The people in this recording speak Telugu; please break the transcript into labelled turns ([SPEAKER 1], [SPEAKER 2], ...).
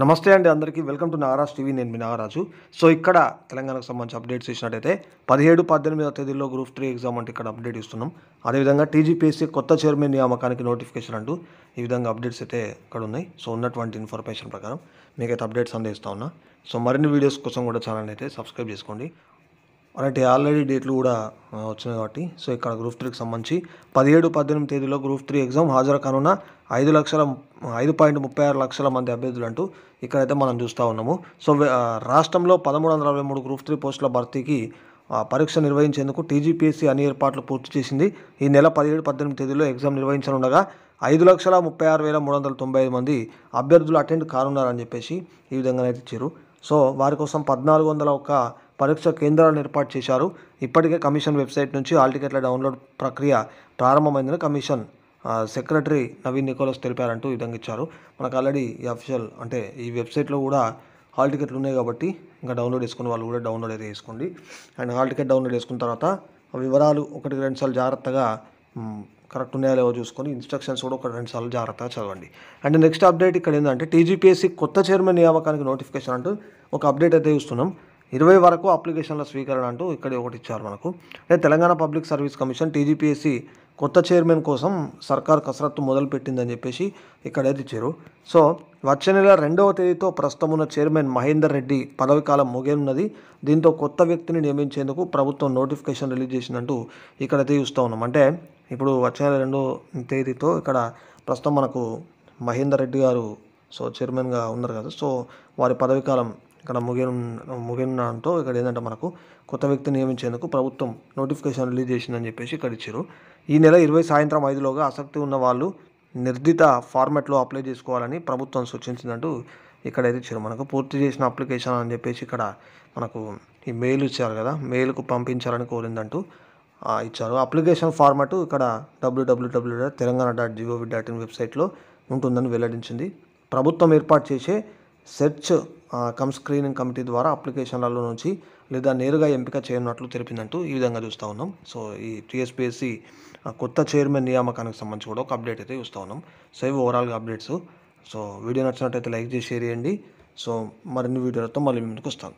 [SPEAKER 1] నమస్తే అండి అందరికీ వెల్కమ్ టు నాగరాజ్ టీవీ నేను మీ నాగరాజు సో ఇక్కడ తెలంగాణకు సంబంధించి అప్డేట్స్ ఇచ్చినట్టయితే పదిహేడు పద్దెనిమిదవ తేదీలో గ్రూప్ త్రీ ఎగ్జామ్ అంటే ఇక్కడ అప్డేట్ ఇస్తున్నాం అదేవిధంగా టీజీపీఎస్సీ కొత్త చైర్మన్ నియామకానికి నోటిఫికేషన్ అంటూ ఈ విధంగా అప్డేట్స్ అయితే ఇక్కడ ఉన్నాయి సో ఉన్నటువంటి ఇన్ఫర్మేషన్ ప్రకారం మీకైతే అప్డేట్స్ అందిస్తూ ఉన్నా సో మరిన్ని వీడియోస్ కోసం కూడా ఛానల్ అయితే సబ్స్క్రైబ్ చేసుకోండి మనకి ఆల్రెడీ డేట్లు కూడా వచ్చినాయి కాబట్టి సో ఇక్కడ గ్రూప్ త్రీకి సంబంధించి పదిహేడు పద్దెనిమిది తేదీలో గ్రూప్ త్రీ ఎగ్జామ్ హాజరు కానున్న ఐదు లక్షల ఐదు పాయింట్ ముప్పై ఆరు లక్షల మంది అభ్యర్థులు అంటూ ఇక్కడైతే మనం చూస్తూ ఉన్నాము సో రాష్ట్రంలో పదమూడు వందల అరవై మూడు గ్రూప్ త్రీ పోస్టుల భర్తీకి పరీక్ష నిర్వహించేందుకు టీజీపీఎస్సీ అన్ని ఏర్పాట్లు పూర్తి చేసింది ఈ నెల పదిహేడు పద్దెనిమిది తేదీలో ఎగ్జామ్ నిర్వహించనుండగా ఐదు లక్షల ముప్పై ఆరు వేల మూడు వందల తొంభై ఐదు మంది అభ్యర్థులు అటెండ్ కానున్నారని చెప్పేసి ఈ విధంగా అయితే ఇచ్చారు సో వారి కోసం పద్నాలుగు వందల ఒక పరీక్ష కేంద్రాలను ఏర్పాటు చేశారు ఇప్పటికే కమిషన్ వెబ్సైట్ నుంచి హాల్ టికెట్ల డౌన్లోడ్ ప్రక్రియ ప్రారంభమైందని కమిషన్ సెక్రటరీ నవీన్ నికోలస్ తెలిపారంటూ ఈ విధంగా ఇచ్చారు మనకు ఆల్రెడీ ఈ అఫీషియల్ అంటే ఈ వెబ్సైట్లో కూడా హాల్ టికెట్లు ఉన్నాయి కాబట్టి ఇంకా డౌన్లోడ్ చేసుకున్న వాళ్ళు కూడా డౌన్లోడ్ అయితే చేసుకోండి అండ్ హాల్ టికెట్ డౌన్లోడ్ చేసుకున్న తర్వాత వివరాలు ఒకటి రెండు సార్లు జాగ్రత్తగా కరెక్ట్ ఉన్నాయా లేవో చూసుకొని ఇన్స్ట్రక్షన్స్ కూడా ఒక రెండు సార్లు జాగ్రత్తగా చదవండి అండ్ నెక్స్ట్ అప్డేట్ ఇక్కడ ఏంటంటే టీజీపీఎస్సీ కొత్త చైర్మన్ నియామకానికి నోటిఫికేషన్ అంటూ ఒక అప్డేట్ అయితే చూస్తున్నాం ఇరవై వరకు అప్లికేషన్ల స్వీకరణ అంటూ ఇక్కడ ఒకటి ఇచ్చారు మనకు అదే Telangana public service commission TGPSC కొత్త చైర్మన్ కోసం సర్కార్ కసరత్తు మొదలుపెట్టిందని చెప్పేసి ఇక్కడైతే ఇచ్చారు సో వచ్చే నెల రెండవ తేదీతో ప్రస్తుతం ఉన్న చైర్మన్ మహేందర్ రెడ్డి పదవికాలం ముగియనున్నది దీంతో కొత్త వ్యక్తిని నియమించేందుకు ప్రభుత్వం నోటిఫికేషన్ రిలీజ్ చేసినట్టు ఇక్కడైతే చూస్తూ ఉన్నాం అంటే ఇప్పుడు వచ్చే నెల రెండో తేదీతో ఇక్కడ ప్రస్తుతం మనకు మహేందర్ రెడ్డి గారు సో చైర్మన్గా ఉన్నారు కదా సో వారి పదవికాలం ఇక్కడ ముగిన ముగినంతో ఇక్కడ ఏంటంటే మనకు కొత్త వ్యక్తి నియమించేందుకు ప్రభుత్వం నోటిఫికేషన్ రిలీజ్ చేసిందని చెప్పేసి ఇక్కడ ఇచ్చారు ఈ నెల ఇరవై సాయంత్రం ఐదులోగా ఆసక్తి ఉన్న వాళ్ళు నిర్దిత ఫార్మాట్లో అప్లై చేసుకోవాలని ప్రభుత్వం సూచించిందంటూ అయితే ఇచ్చారు మనకు పూర్తి చేసిన అప్లికేషన్ అని చెప్పేసి ఇక్కడ మనకు ఈ మెయిల్ ఇచ్చారు కదా మెయిల్కు పంపించాలని కోరిందంటూ ఇచ్చారు అప్లికేషన్ ఫార్మాట్ ఇక్కడ W W W dot Telangana dot G O V dot in వెబ్సైట్లో ఉంటుందని వెల్లడించింది ప్రభుత్వం ఏర్పాటు చేసే సెర్చ్ కమ్ స్క్రీనింగ్ కమిటీ ద్వారా అప్లికేషన్లలో నుంచి లేదా నేరుగా ఎంపిక చేయనున్నట్లు తెలిపిందంటూ ఈ విధంగా చూస్తూ ఉన్నాం సో ఈ టీఎస్పీఎస్సి కొత్త చైర్మన్ నియామకానికి సంబంధించి కూడా ఒక అప్డేట్ అయితే చూస్తూ ఉన్నాం సో ఇవి ఓవరాల్గా అప్డేట్స్ సో వీడియో నచ్చినట్టయితే లైక్ చేసి షేర్ చేయండి సో మరిన్ని వీడియోలతో మళ్ళీ ముందుకు వస్తాను